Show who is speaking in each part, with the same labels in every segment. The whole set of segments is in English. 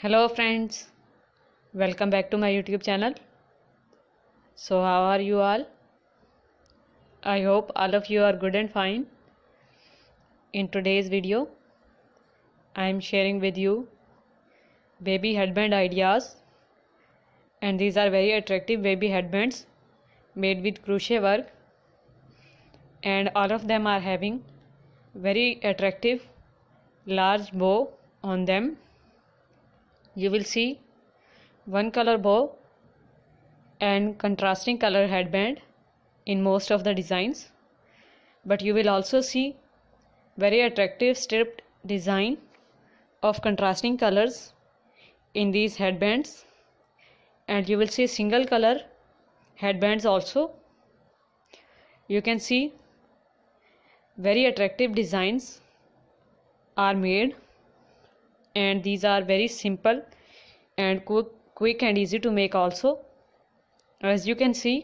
Speaker 1: hello friends welcome back to my youtube channel so how are you all i hope all of you are good and fine in today's video i am sharing with you baby headband ideas and these are very attractive baby headbands made with crochet work and all of them are having very attractive large bow on them you will see one color bow and contrasting color headband in most of the designs but you will also see very attractive stripped design of contrasting colors in these headbands and you will see single color headbands also you can see very attractive designs are made and these are very simple and quick, quick and easy to make also as you can see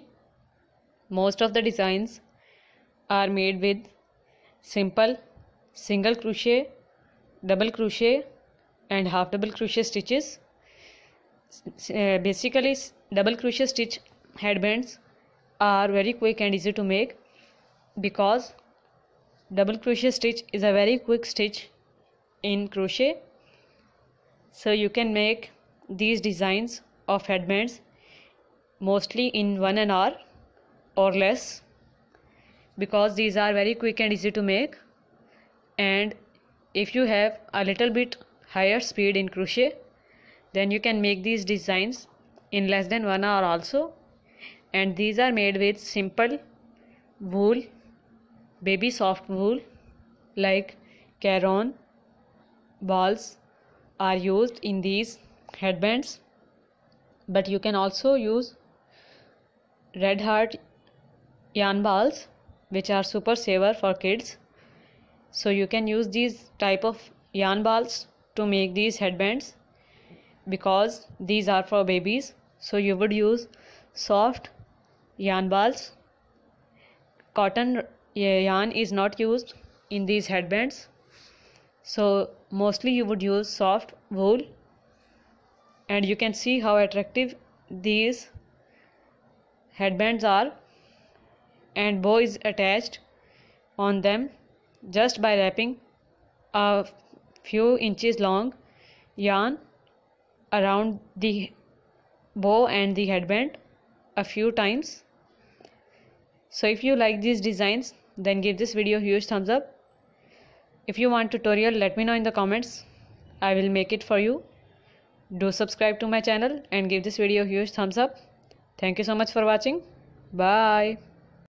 Speaker 1: most of the designs are made with simple single crochet double crochet and half double crochet stitches uh, basically double crochet stitch headbands are very quick and easy to make because double crochet stitch is a very quick stitch in crochet so you can make these designs of headbands mostly in one an hour or less because these are very quick and easy to make and if you have a little bit higher speed in crochet then you can make these designs in less than one hour also and these are made with simple wool baby soft wool like caron balls are used in these headbands but you can also use red heart yarn balls which are super saver for kids so you can use these type of yarn balls to make these headbands because these are for babies so you would use soft yarn balls cotton eh, yarn is not used in these headbands so mostly you would use soft wool and you can see how attractive these headbands are and bow is attached on them just by wrapping a few inches long yarn around the bow and the headband a few times so if you like these designs then give this video a huge thumbs up if you want tutorial, let me know in the comments. I will make it for you. Do subscribe to my channel and give this video a huge thumbs up. Thank you so much for watching. Bye.